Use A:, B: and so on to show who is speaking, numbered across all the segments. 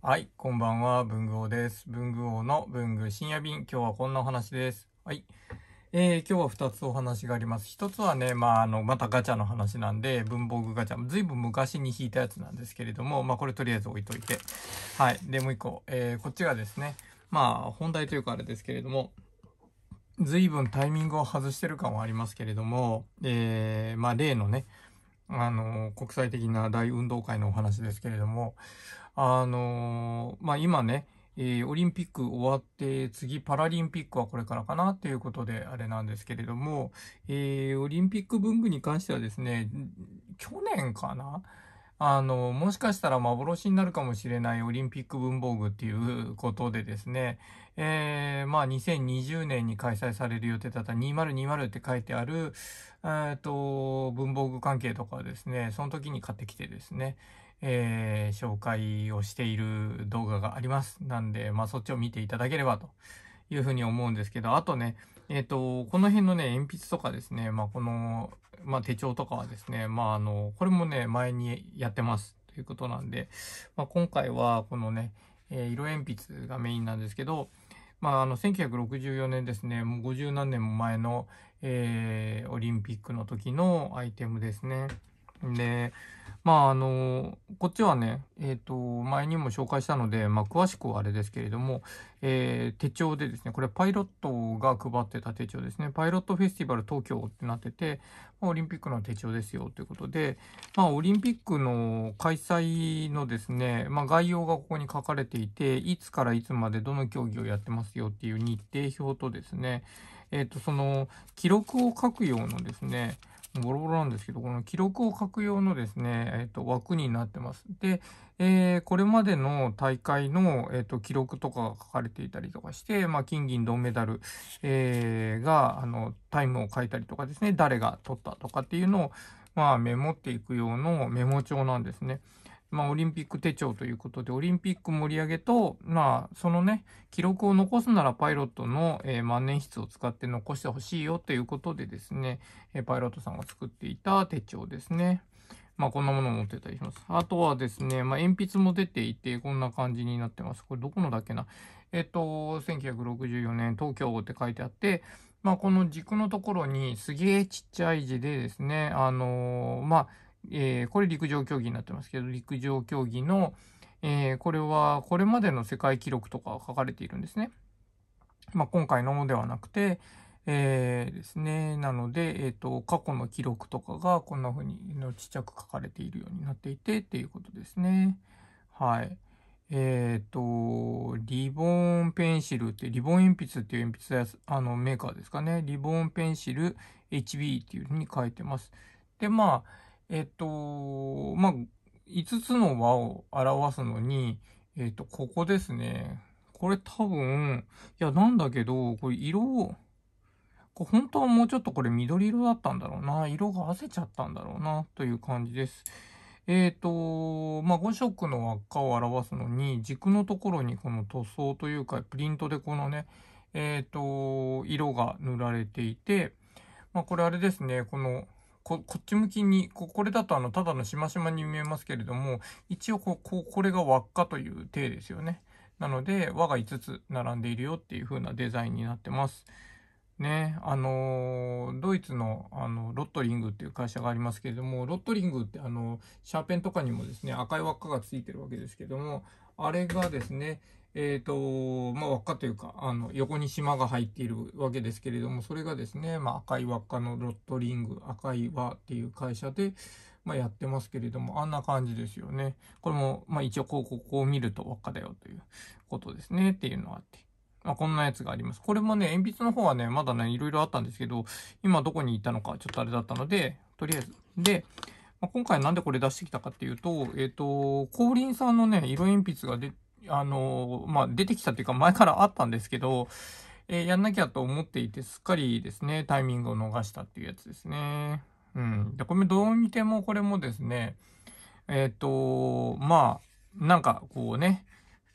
A: はい、こんばんは、文具王です。文具王の文具深夜便、今日はこんなお話です。はい。えー、今日は2つお話があります。1つはね、まあ、あの、またガチャの話なんで、文房具ガチャ、ずいぶん昔に引いたやつなんですけれども、まあ、これとりあえず置いといて。はい。で、もう1個、えー、こっちがですね、まあ、本題というかあれですけれども、ずいぶんタイミングを外してる感はありますけれども、えー、まあ、例のね、あの、国際的な大運動会のお話ですけれども、あのー、まあ、今ね、えー、オリンピック終わって、次パラリンピックはこれからかなということで、あれなんですけれども、えー、オリンピック文具に関してはですね、去年かなあの、もしかしたら幻になるかもしれないオリンピック文房具っていうことでですね、えー、まあ2020年に開催される予定だった2020って書いてある、えっ、ー、と、文房具関係とかですね、その時に買ってきてですね、えー、紹介をしている動画があります。なんで、まあ、そっちを見ていただければというふうに思うんですけど、あとね、えっ、ー、と、この辺のね、鉛筆とかですね、まあ、この、まあ、手帳とかはですね、まあ、あの、これもね、前にやってますということなんで、まあ、今回はこのね、えー、色鉛筆がメインなんですけど、まあ、あの、1964年ですね、もう50何年も前の、えー、オリンピックの時のアイテムですね。で、まああのこっちはね、えーと、前にも紹介したので、まあ、詳しくはあれですけれども、えー、手帳でですねこれパイロットが配ってた手帳ですねパイロットフェスティバル東京ってなってて、まあ、オリンピックの手帳ですよということで、まあ、オリンピックの開催のですね、まあ、概要がここに書かれていていつからいつまでどの競技をやってますよっていう日程表とですねえー、とその記録を書くようのですねボロボロなんですけど、この記録を書く用のですね、えっ、ー、と、枠になってます。で、えー、これまでの大会の、えっ、ー、と、記録とかが書かれていたりとかして、まあ、金銀銅メダル、えー、が、あの、タイムを書いたりとかですね、誰が取ったとかっていうのを、まあ、メモっていく用のメモ帳なんですね。まあ、オリンピック手帳ということで、オリンピック盛り上げと、まあ、そのね、記録を残すならパイロットの、えー、万年筆を使って残してほしいよということでですね、えー、パイロットさんが作っていた手帳ですね。まあ、こんなものを持ってたりします。あとはですね、まあ、鉛筆も出ていて、こんな感じになってます。これどこのだっけな。えっと、1964年東京って書いてあって、まあ、この軸のところにすげえちっちゃい字でですね、あのー、まあ、えー、これ陸上競技になってますけど、陸上競技の、えー、これは、これまでの世界記録とかが書かれているんですね。まあ、今回のものではなくて、えー、ですね。なので、えっ、ー、と、過去の記録とかがこんな風にのちっちゃく書かれているようになっていてっていうことですね。はい。えっ、ー、と、リボンペンシルって、リボン鉛筆っていう鉛筆やあのメーカーですかね。リボンペンシル HB っていう風に書いてます。で、まあ、えっと、まあ、5つの和を表すのに、えっと、ここですね。これ多分、いや、なんだけど、これ色を、これ本当はもうちょっとこれ緑色だったんだろうな。色が褪せちゃったんだろうな、という感じです。えっ、ー、と、まあ、5色の輪っかを表すのに、軸のところにこの塗装というか、プリントでこのね、えっ、ー、と、色が塗られていて、まあ、これあれですね、このこ、こっち向きに、こ、これだとあの、ただのしましまに見えますけれども、一応こう、こう、これが輪っかという体ですよね。なので、輪が5つ並んでいるよっていう風なデザインになってます。ね、あのー、ドイツの、あの、ロットリングっていう会社がありますけれども、ロットリングってあの、シャーペンとかにもですね、赤い輪っかがついてるわけですけども、あれがですね、えっ、ー、と、まあ、輪っかというか、あの、横に島が入っているわけですけれども、それがですね、まあ、赤い輪っかのロットリング、赤い輪っていう会社で、まあ、やってますけれども、あんな感じですよね。これも、まあ、一応広告を見ると輪っかだよということですね、っていうのがあって。まあ、こんなやつがあります。これもね、鉛筆の方はね、まだね、いろいろあったんですけど、今どこに行ったのかちょっとあれだったので、とりあえず。で、まあ、今回なんでこれ出してきたかっていうと、えっ、ー、と、降臨さんのね、色鉛筆がで、あのー、まあ、出てきたっていうか前からあったんですけど、えー、やんなきゃと思っていて、すっかりですね、タイミングを逃したっていうやつですね。うん。で、これどう見てもこれもですね、えっ、と、まあ、なんかこうね、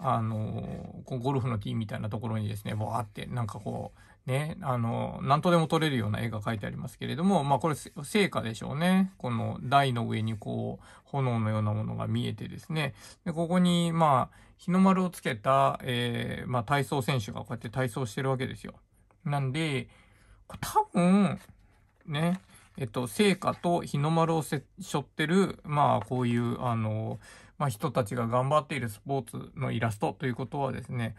A: あの、こうゴルフのティーみたいなところにですね、わーってなんかこう、ね、あの、何とでも撮れるような絵が描いてありますけれども、まあこれ成果でしょうね。この台の上にこう、炎のようなものが見えてですね。で、ここに、まあ、日の丸をつけた、えー、まあ体操選手がこうやって体操してるわけですよ。なんで、多分、ね、えっと、聖火と日の丸を背負ってる、まあ、こういう、あの、まあ、人たちが頑張っているスポーツのイラストということはですね、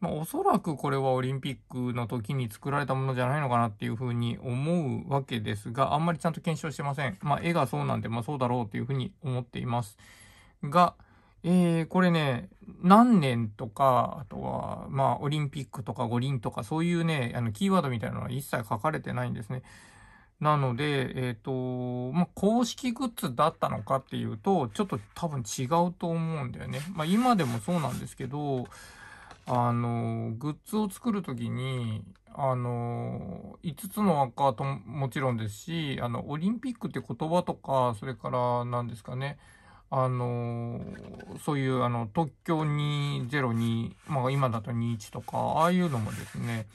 A: まあ、おそらくこれはオリンピックの時に作られたものじゃないのかなっていうふうに思うわけですが、あんまりちゃんと検証してません。まあ、絵がそうなんで、まあ、そうだろうというふうに思っています。が、えー、これね、何年とか、あとは、まあ、オリンピックとか五輪とか、そういうね、あの、キーワードみたいなのは一切書かれてないんですね。なので、えっ、ー、と、まあ、公式グッズだったのかっていうと、ちょっと多分違うと思うんだよね。まあ、今でもそうなんですけど、あの、グッズを作るときに、あの、5つの輪っかともちろんですし、あの、オリンピックって言葉とか、それから何ですかね、あの、そういうあの、特許202、まあ、今だと21とか、ああいうのもですね、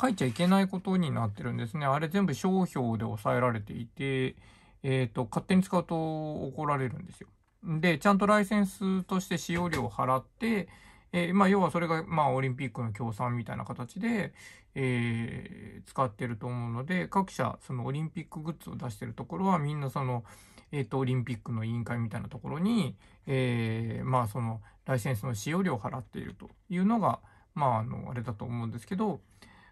A: 書いちゃいけないことになってるんですね。あれ全部商標で抑えられていて、えっ、ー、と、勝手に使うと怒られるんですよ。で、ちゃんとライセンスとして使用料を払って、えー、まあ、要はそれが、まあ、オリンピックの協賛みたいな形で、えー、使ってると思うので、各社、そのオリンピックグッズを出してるところは、みんなその、えっ、ー、と、オリンピックの委員会みたいなところに、えまあ、その、ライセンスの使用料を払っているというのが、まあ、あの、あれだと思うんですけど、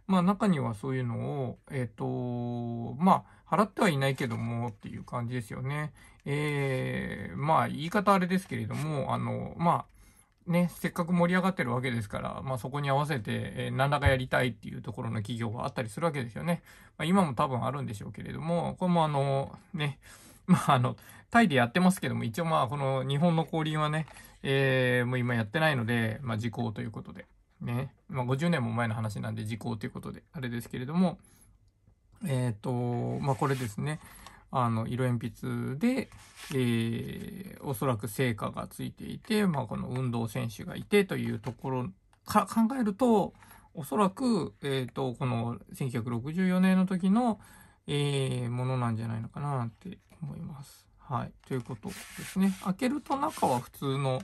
A: まあ中にはそういうのを、えっ、ー、と、まあ払ってはいないけどもっていう感じですよね。えー、まあ言い方あれですけれども、あの、まあ、ね、せっかく盛り上がってるわけですから、まあそこに合わせて、えー、何らかやりたいっていうところの企業があったりするわけですよね。まあ、今も多分あるんでしょうけれども、これもあの、ね、まああの、タイでやってますけども、一応まあこの日本の降臨はね、えー、もう今やってないので、まあ時効ということで。ね、まあ、50年も前の話なんで時効ということで、あれですけれども、えっ、ー、と、まあ、これですね。あの、色鉛筆で、えー、おそらく成果がついていて、まあ、この運動選手がいてというところから考えると、おそらく、えー、と、この1964年の時の、えー、ものなんじゃないのかなって思います。はい。ということですね。開けると中は普通の、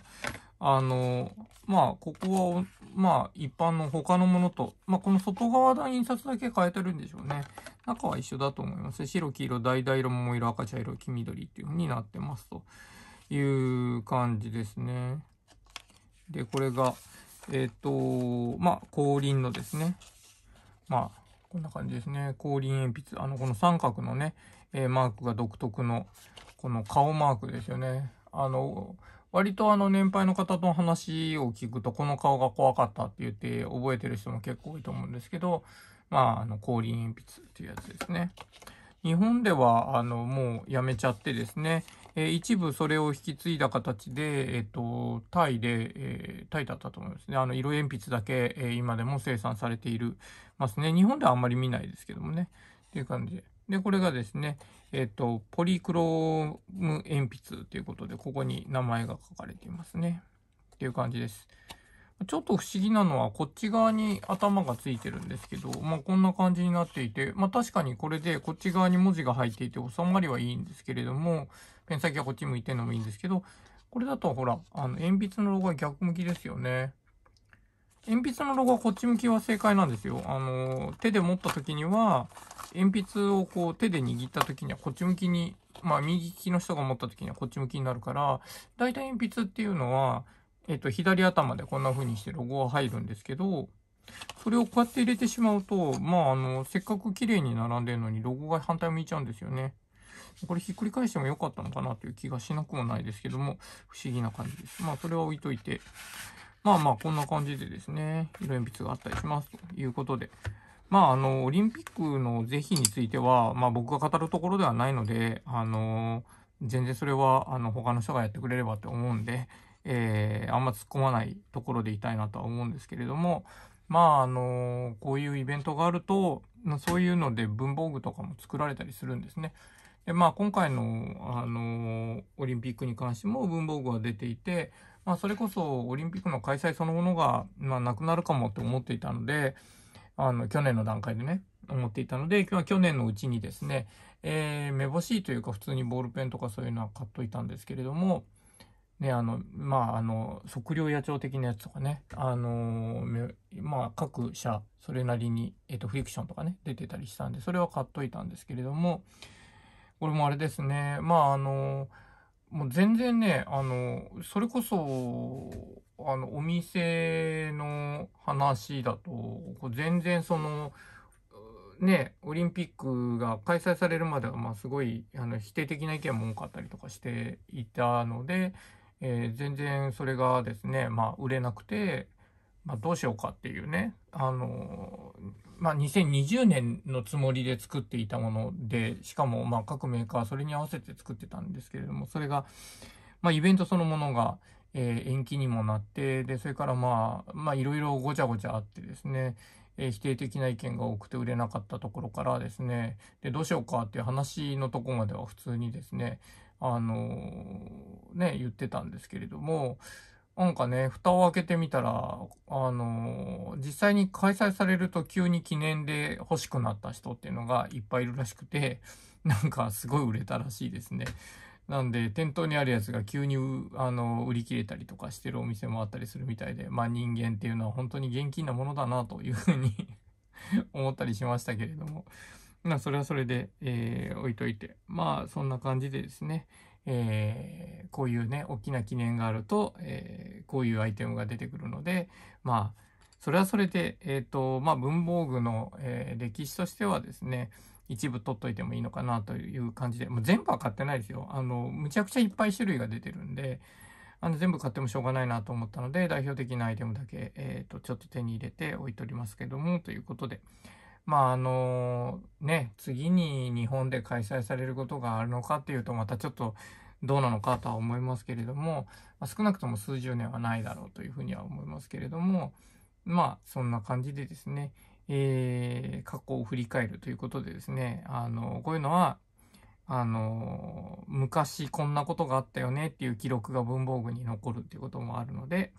A: あの、まあ、ここは、まあ、一般の他のものと、まあ、この外側の印刷だけ変えてるんでしょうね。中は一緒だと思います。白、黄色、橙色、桃色、赤茶色、黄緑っていう風になってますという感じですね。で、これが、えっ、ー、と、まあ、後輪のですね。まあ、こんな感じですね。降臨鉛筆。あの、この三角のね、えー、マークが独特の、この顔マークですよね。あの、割とあの年配の方の話を聞くと、この顔が怖かったって言って覚えてる人も結構多いと思うんですけど、まあ、あの、氷鉛筆っていうやつですね。日本では、あの、もうやめちゃってですね、えー、一部それを引き継いだ形で、えっ、と、タイで、えー、タイだったと思いますね。あの、色鉛筆だけ、え今でも生産されていますね。日本ではあんまり見ないですけどもね。っていう感じで。で、これがですね、えっ、ー、と、ポリクローム鉛筆ということで、ここに名前が書かれていますね。っていう感じです。ちょっと不思議なのは、こっち側に頭がついてるんですけど、まあ、こんな感じになっていて、まあ、確かにこれでこっち側に文字が入っていて収まりはいいんですけれども、ペン先がこっち向いてるのもいいんですけど、これだとほら、あの、鉛筆のロゴが逆向きですよね。鉛筆のロゴはこっち向きは正解なんですよ。あの、手で持った時には、鉛筆をこう手で握った時にはこっち向きに、まあ右利きの人が持った時にはこっち向きになるから、だいたい鉛筆っていうのは、えっと、左頭でこんな風にしてロゴは入るんですけど、それをこうやって入れてしまうと、まあ、あの、せっかく綺麗に並んでるのにロゴが反対向いちゃうんですよね。これひっくり返しても良かったのかなという気がしなくもないですけども、不思議な感じです。まあ、それは置いといて。まあまあ、こんな感じでですね、色鉛筆があったりしますということで。まあ、あの、オリンピックの是非については、まあ僕が語るところではないので、あの、全然それは、あの、他の人がやってくれればって思うんで、えー、あんま突っ込まないところでいたいなとは思うんですけれども、まあ、あの、こういうイベントがあると、そういうので文房具とかも作られたりするんですね。で、まあ、今回の、あの、オリンピックに関しても文房具が出ていて、まあ、それこそオリンピックの開催そのものが、まあ、なくなるかもって思っていたので、あの、去年の段階でね、思っていたので、今日は去年のうちにですね、えー、目星というか普通にボールペンとかそういうのは買っといたんですけれども、ね、あの、まあ、あの、測量野鳥的なやつとかね、あの、まあ、各社、それなりに、えっ、ー、と、フリクションとかね、出てたりしたんで、それは買っといたんですけれども、これもあれですね、まあ、あの、もう全然ね、あの、それこそ、あの、お店の話だと、全然その、ね、オリンピックが開催されるまでは、まあ、すごいあの否定的な意見も多かったりとかしていたので、えー、全然それがですね、まあ、売れなくて、まあ、どうしようかっていうね、あの、まあ、2020年のつもりで作っていたもので、しかも、まあ、各メーカーそれに合わせて作ってたんですけれども、それが、まあ、イベントそのものが、えー、延期にもなって、で、それからまあ、まあ、いろいろごちゃごちゃあってですね、えー、否定的な意見が多くて売れなかったところからですね、で、どうしようかっていう話のとこまでは普通にですね、あのー、ね、言ってたんですけれども、なんかね、蓋を開けてみたら、あのー、実際に開催されると急に記念で欲しくなった人っていうのがいっぱいいるらしくて、なんかすごい売れたらしいですね。なんで、店頭にあるやつが急にあの売り切れたりとかしてるお店もあったりするみたいで、まあ人間っていうのは本当に現金なものだなというふうに 思ったりしましたけれども、まあそれはそれで、えー、置いといて、まあそんな感じでですね、えー、こういうね、大きな記念があると、えー、こういうアイテムが出てくるので、まあ、それはそれで、えっ、ー、と、まあ、文房具の、え歴史としてはですね、一部取っといてもいいのかなという感じで、もう全部は買ってないですよ。あの、むちゃくちゃいっぱい種類が出てるんで、あの全部買ってもしょうがないなと思ったので、代表的なアイテムだけ、えっ、と、ちょっと手に入れて置いておりますけども、ということで。まああのね、次に日本で開催されることがあるのかっていうとまたちょっとどうなのかとは思いますけれども、ま少なくとも数十年はないだろうというふうには思いますけれども、まあそんな感じでですね、えー、過去を振り返るということでですね、あの、こういうのは、あの、昔こんなことがあったよねっていう記録が文房具に残るっていうこともあるので、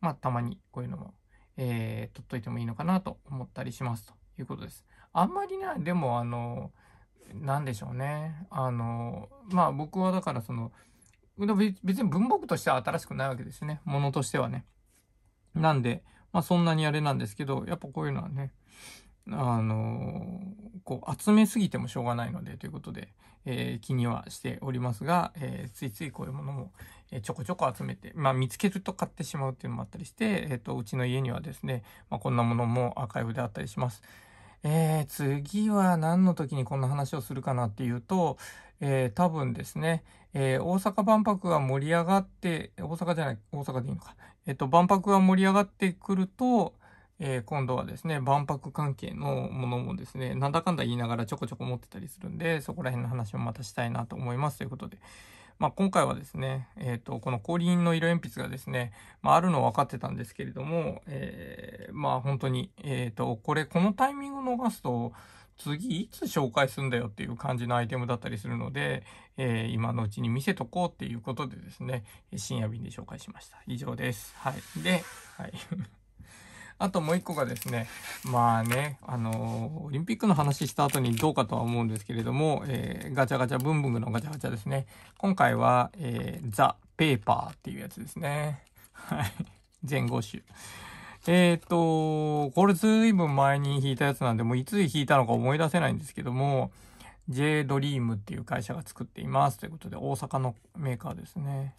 A: まあたまにこういうのも、えー、取っといてもいいのかなと思ったりしますと。いうことです。あんまりな、でもあの、なんでしょうね。あの、まあ僕はだからその、別に文房具としては新しくないわけですね。ものとしてはね。なんで、まあそんなにあれなんですけど、やっぱこういうのはね、あのこう集めすぎてもしょうがないのでということで、えー、気にはしておりますが、えー、ついついこういうものも、えちょこちょこ集めて、まあ、見つけると買ってしまうっていうのもあったりして、えーと、とうちの家にはですね、まあ、こんなものもアーカイブであったりします。えー、次は何の時にこんな話をするかなっていうと、えー、多分ですね、えー、大阪万博が盛り上がって、大阪じゃない、大阪でいいのか。えっ、と、万博が盛り上がってくると、え今度はですね、万博関係のものもですね、なんだかんだ言いながらちょこちょこ持ってたりするんで、そこら辺の話もまたしたいなと思いますということで。まあ、今回はですね、えっ、ー、と、この後輪の色鉛筆がですね、まあ、あるの分かってたんですけれども、えー、まあ、本当に、えっ、ー、と、これ、このタイミングを逃すと、次いつ紹介するんだよっていう感じのアイテムだったりするので、えー、今のうちに見せとこうっていうことでですね、深夜便で紹介しました。以上です。はい。で、はい。あともう一個がですね、まあね、あのー、オリンピックの話した後にどうかとは思うんですけれども、えー、ガチャガチャブンブングのガチャガチャですね。今回は、えー、ザ・ペーパーっていうやつですね。はい。前後種。えっ、と、これ随分前に弾いたやつなんで、もういつ弾いたのか思い出せないんですけども、J ドリームっていう会社が作っていますということで、大阪のメーカーですね。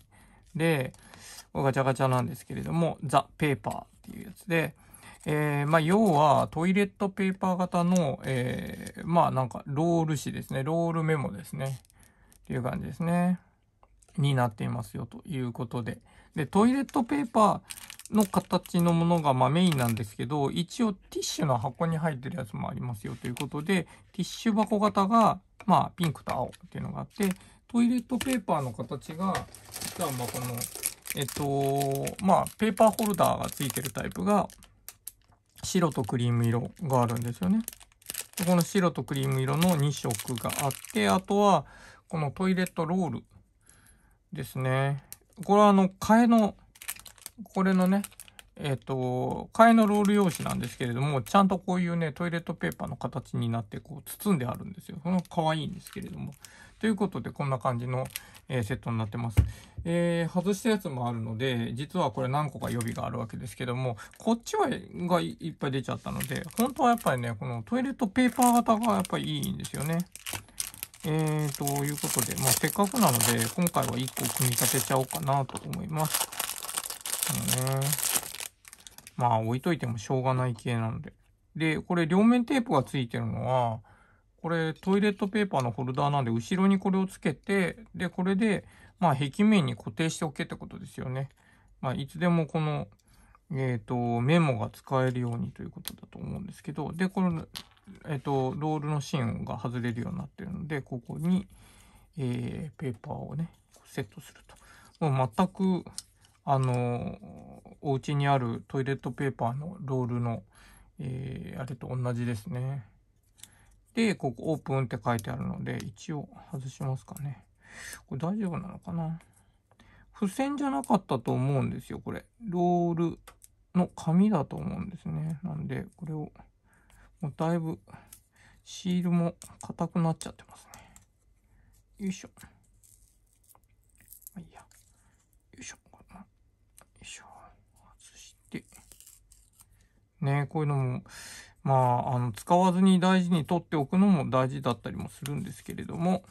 A: で、ガチャガチャなんですけれども、ザ・ペーパーっていうやつで、えー、まあ、要はトイレットペーパー型の、えー、まあ、なんかロール紙ですね。ロールメモですね。っていう感じですね。になっていますよということで。で、トイレットペーパーの形のものが、まあ、メインなんですけど、一応ティッシュの箱に入ってるやつもありますよということで、ティッシュ箱型が、まあ、ピンクと青っていうのがあって、トイレットペーパーの形が、実はまあこの、えっと、まあ、ペーパーホルダーがついてるタイプが、白とクリーム色があるんですよね。この白とクリーム色の2色があって、あとはこのトイレットロールですね。これはあの、替えの、これのね、えっ、ー、と、替えのロール用紙なんですけれども、ちゃんとこういうね、トイレットペーパーの形になってこう包んであるんですよ。この可愛いんですけれども。ということで、こんな感じの、えー、セットになってます。えー、外したやつもあるので、実はこれ何個か予備があるわけですけども、こっちは、がいっぱい出ちゃったので、本当はやっぱりね、このトイレットペーパー型がやっぱりいいんですよね。えー、ということで、まあ、せっかくなので、今回は1個組み立てちゃおうかなと思います。ね、まあ、置いといてもしょうがない系なので。で、これ両面テープがついてるのは、これトイレットペーパーのホルダーなんで、後ろにこれをつけて、で、これで、まあ、壁面に固定しておけってことですよね。まあ、いつでもこの、えっ、ー、と、メモが使えるようにということだと思うんですけど、で、この、えっ、ー、と、ロールの芯が外れるようになってるので、ここに、えー、ペーパーをね、セットすると。もう全く、あの、お家にあるトイレットペーパーのロールの、えー、あれと同じですね。で、ここオープンって書いてあるので、一応外しますかね。これ大丈夫なのかな付箋じゃなかったと思うんですよ、これ。ロールの紙だと思うんですね。なんで、これを、もうだいぶ、シールも硬くなっちゃってますね。よいしょ。まあいいや。よいしょ。よいしょ。外して。ねこういうのも、まあ、あの、使わずに大事に取っておくのも大事だったりもするんですけれども、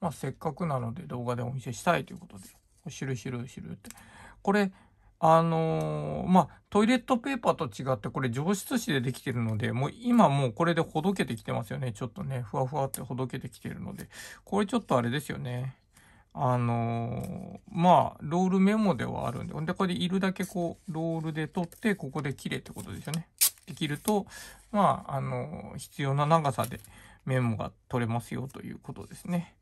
A: まあ、せっかくなので動画でお見せしたいということで、シュルシュルシュルって。これ、あのー、まあ、トイレットペーパーと違って、これ上質紙でできてるので、もう今もうこれでほどけてきてますよね。ちょっとね、ふわふわってほどけてきてるので、これちょっとあれですよね。あのー、まあ、ロールメモではあるんで、ほんで、これでいるだけこう、ロールで取って、ここで切れってことですよね。できると、まあ、あの、必要な長さでメモが取れますよということですね。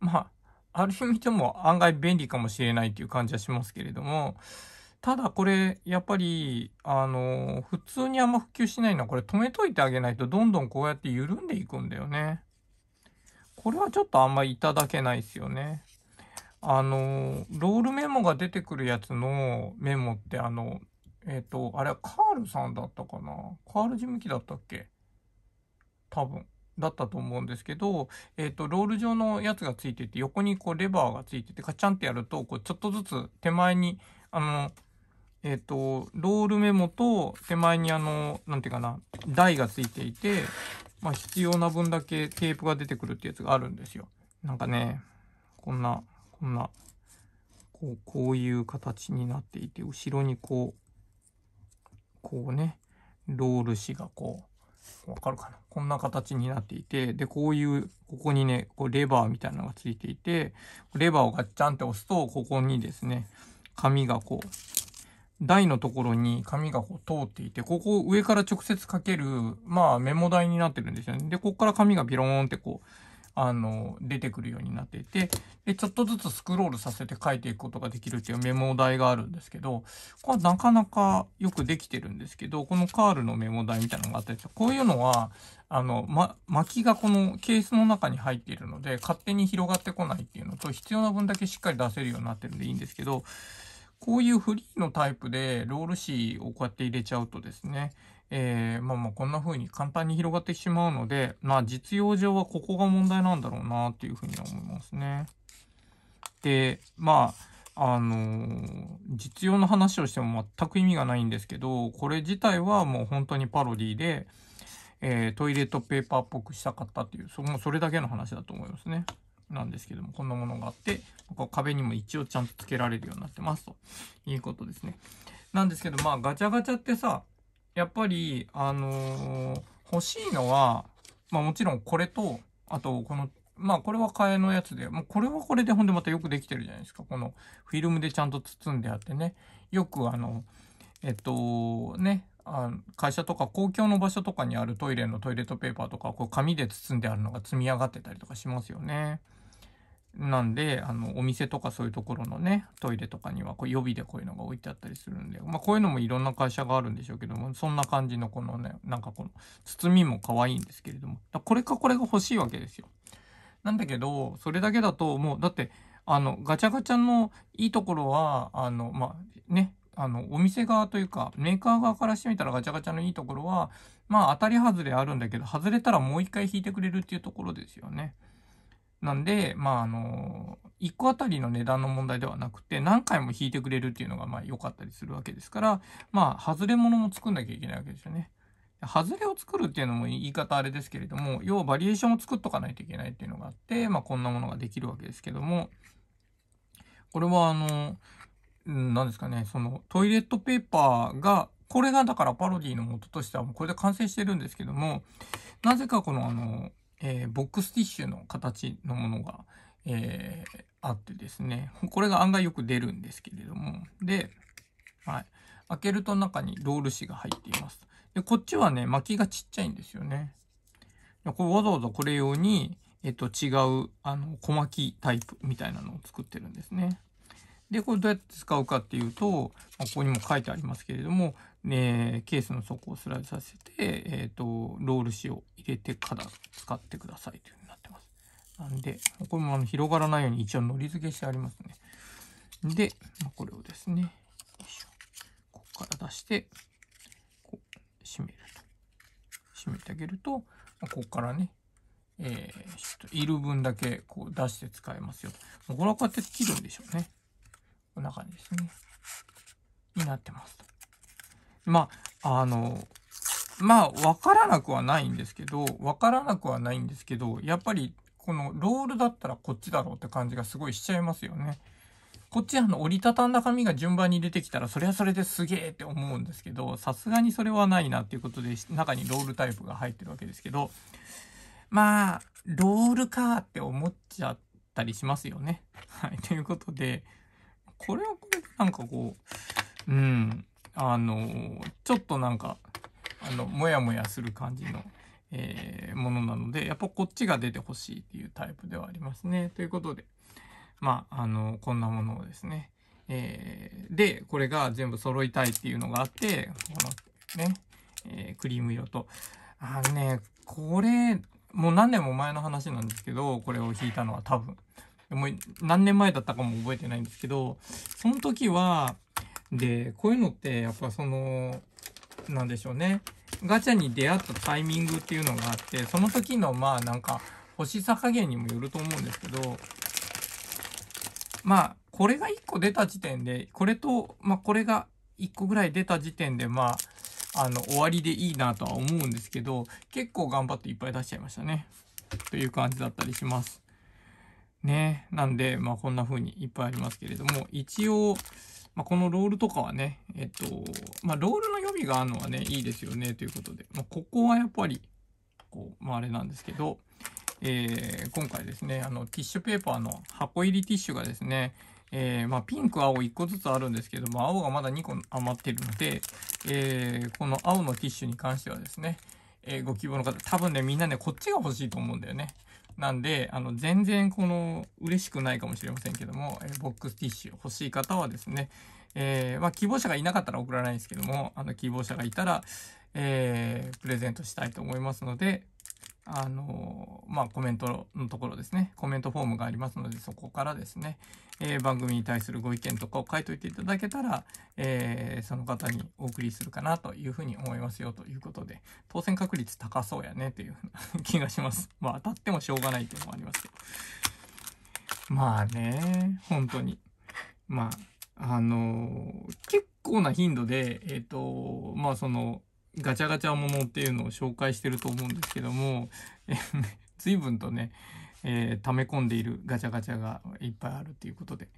A: まあ、ある意味でも案外便利かもしれないという感じはしますけれども、ただこれ、やっぱり、あの、普通にあんま普及しないのは、これ止めといてあげないと、どんどんこうやって緩んでいくんだよね。これはちょっとあんまいただけないですよね。あの、ロールメモが出てくるやつのメモって、あの、えっ、ー、と、あれはカールさんだったかなカール・事務機だったっけ多分。だったと思うんですけど、えっ、ー、と、ロール状のやつがついてて、横にこうレバーがついてて、カチャンってやると、こう、ちょっとずつ手前に、あの、えっ、ー、と、ロールメモと手前にあの、なんていうかな、台がついていて、まあ、必要な分だけテープが出てくるってやつがあるんですよ。なんかね、こんな、こんな、こう、こういう形になっていて、後ろにこう、こうね、ロール紙がこう、わかるかなこんな形になっていて、で、こういう、ここにね、こうレバーみたいなのがついていて、レバーをガッチャンって押すと、ここにですね、紙がこう、台のところに紙がこう通っていて、ここを上から直接かける、まあメモ台になってるんですよね。で、ここから紙がビローンってこう、あの、出てくるようになっていて、で、ちょっとずつスクロールさせて書いていくことができるっていうメモ台があるんですけど、これはなかなかよくできてるんですけど、このカールのメモ台みたいなのがあったりして、こういうのは、あの、ま、薪きがこのケースの中に入っているので、勝手に広がってこないっていうのと、必要な分だけしっかり出せるようになってるんでいいんですけど、こういうフリーのタイプでロール紙をこうやって入れちゃうとですね、えー、まあまあこんな風に簡単に広がってしまうので、まあ実用上はここが問題なんだろうなっていう風には思いますね。で、まあ、あのー、実用の話をしても全く意味がないんですけど、これ自体はもう本当にパロディで、えー、トイレットペーパーっぽくしたかったっていう、そもそれだけの話だと思いますね。なんですけども、こんなものがあって、ここ壁にも一応ちゃんとつけられるようになってますということですね。なんですけど、まあガチャガチャってさ、やっぱり、あのー、欲しいのは、まあもちろんこれと、あとこの、まあこれは替えのやつで、もうこれはこれでほんでまたよくできてるじゃないですか。このフィルムでちゃんと包んであってね。よくあの、えっと、ね、あ会社とか公共の場所とかにあるトイレのトイレットペーパーとか、こう紙で包んであるのが積み上がってたりとかしますよね。なんで、あの、お店とかそういうところのね、トイレとかにはこう予備でこういうのが置いてあったりするんで、まあこういうのもいろんな会社があるんでしょうけども、そんな感じのこのね、なんかこの包みも可愛いんですけれども、だこれかこれが欲しいわけですよ。なんだけど、それだけだともう、だって、あの、ガチャガチャのいいところは、あの、まあ、ね、あの、お店側というか、メーカー側からしてみたらガチャガチャのいいところは、まあ当たり外れあるんだけど、外れたらもう一回引いてくれるっていうところですよね。なんで、まあ、あの、1個あたりの値段の問題ではなくて、何回も引いてくれるっていうのが、まあ、良かったりするわけですから、まあ、外れ物も作んなきゃいけないわけですよね。外れを作るっていうのも言い方あれですけれども、要はバリエーションを作っとかないといけないっていうのがあって、まあ、こんなものができるわけですけども、これはあの、何ですかね、そのトイレットペーパーが、これがだからパロディの元としてはこれで完成してるんですけども、なぜかこのあの、えー、ボックスティッシュの形のものが、えー、あってですね、これが案外よく出るんですけれども、で、はい、開けると中にロール紙が入っています。で、こっちはね、巻きがちっちゃいんですよね。これわざわざこれ用に、えっと、違う、あの、小巻きタイプみたいなのを作ってるんですね。で、これどうやって使うかっていうと、まあ、ここにも書いてありますけれども、で、ケースの底をスライドさせて、えっ、ー、と、ロール紙を入れてから使ってくださいというふうになってます。なんで、これもあの広がらないように一応のり付けしてありますね。で、これをですね、ここから出して、こう、締めると。締めてあげると、ここからね、えー、いる分だけこう出して使えますよ。もうこれはこうやって切るんでしょうね。こんな感じですね。になってますまあ、あの、まあ、わからなくはないんですけど、わからなくはないんですけど、やっぱり、このロールだったらこっちだろうって感じがすごいしちゃいますよね。こっちあの折りたたんだ紙が順番に出てきたらそれはそれですげえって思うんですけどさすがにそれはないなっていうことで中にロールタイプが入ってるわけですけどまあロールかーって思っちゃったりしますよね。はい、ということでこれはこれなんかこううんあの、ちょっとなんか、あの、もやもやする感じの、えー、ものなので、やっぱこっちが出てほしいっていうタイプではありますね。ということで、まあ、あの、こんなものをですね。えー、で、これが全部揃いたいっていうのがあって、このね、えー、クリーム色と。あのね、これ、もう何年も前の話なんですけど、これを引いたのは多分。もう何年前だったかも覚えてないんですけど、その時は、で、こういうのってやっぱその、なんでしょうね。ガチャに出会ったタイミングっていうのがあって、その時のまあなんか、星さ加減にもよると思うんですけど、まあ、これが1個出た時点で、これと、まあこれが1個ぐらい出た時点で、まあ、あの、終わりでいいなとは思うんですけど、結構頑張っていっぱい出しちゃいましたね。という感じだったりします。ね。なんで、まあこんな風にいっぱいありますけれども、一応、まあ、このロールとかはね、えっと、まあ、ロールの予備があるのはね、いいですよね、ということで。まあ、ここはやっぱり、こう、まあ、あれなんですけど、えー、今回ですね、あの、ティッシュペーパーの箱入りティッシュがですね、えー、まあ、ピンク、青1個ずつあるんですけども、青がまだ2個余ってるので、えー、この青のティッシュに関してはですね、えご希望の方、多分ね、みんなね、こっちが欲しいと思うんだよね。なんで、あの、全然この、嬉しくないかもしれませんけども、えボックスティッシュ欲しい方はですね、えー、まあ、希望者がいなかったら送らないんですけども、あの、希望者がいたら、えー、プレゼントしたいと思いますので、あのまあ、コメントのところですね、コメントフォームがありますので、そこからですね、えー、番組に対するご意見とかを書いといていただけたら、えー、その方にお送りするかなというふうに思いますよということで、当選確率高そうやねという 気がします。まあ、当たってもしょうがないというのもありますけど。まあね、本当に。まあ、あのー、結構な頻度で、えっ、と、まあその、ガチャガチャものっていうのを紹介してると思うんですけども、え随分とね、えー、溜め込んでいるガチャガチャがいっぱいあるということで、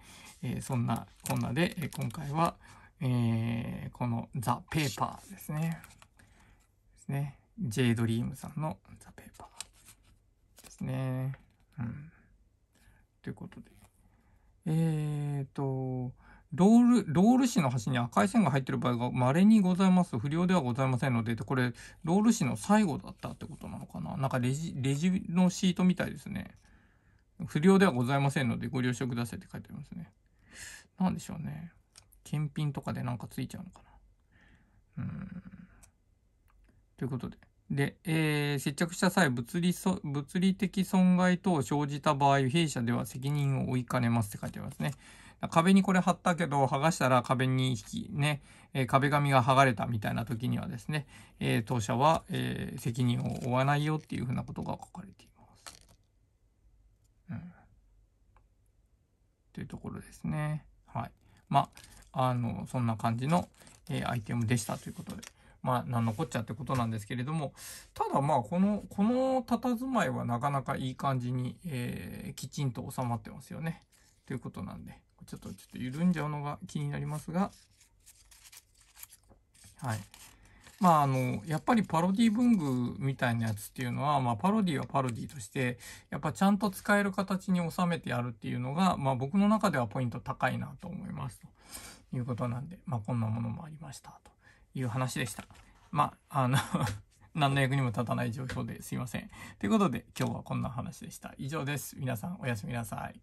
A: えー、そんなこんなで、え今回は、えー、このザ・ペーパーですね。ですね。J ドリームさんのザ・ペーパーですね。うん。ということで。えっ、と、ロール、ロール紙の端に赤い線が入ってる場合が稀にございます。不良ではございませんので、これ、ロール紙の最後だったってことなのかななんかレジ、レジのシートみたいですね。不良ではございませんので、ご了承くださいって書いてありますね。なんでしょうね。検品とかでなんかついちゃうのかな。うん。ということで。で、えー、接着した際物理物理的損害等生じた場合、弊社では責任を負いかねますって書いてありますね。壁にこれ貼ったけど、剥がしたら壁に引き、ね、えー、壁紙が剥がれたみたいな時にはですね、えー、当社は、えー、責任を負わないよっていうふうなことが書かれています。うん。というところですね。はい。まあ、あの、そんな感じの、えアイテムでしたということで。まあ、なんのこっちゃってことなんですけれども、ただまあ、この、この佇まいはなかなかいい感じに、えー、きちんと収まってますよね。ということなんで。ちょっと、ちょっと緩んじゃうのが気になりますが、はい。まあ、あの、やっぱりパロディ文具みたいなやつっていうのは、まあ、パロディはパロディとして、やっぱちゃんと使える形に収めてやるっていうのが、まあ、僕の中ではポイント高いなと思います。ということなんで、まあ、こんなものもありました、という話でした。まあ、あの 何の役にも立たない状況ですいません。ということで、今日はこんな話でした。以上です。皆さん、おやすみなさい。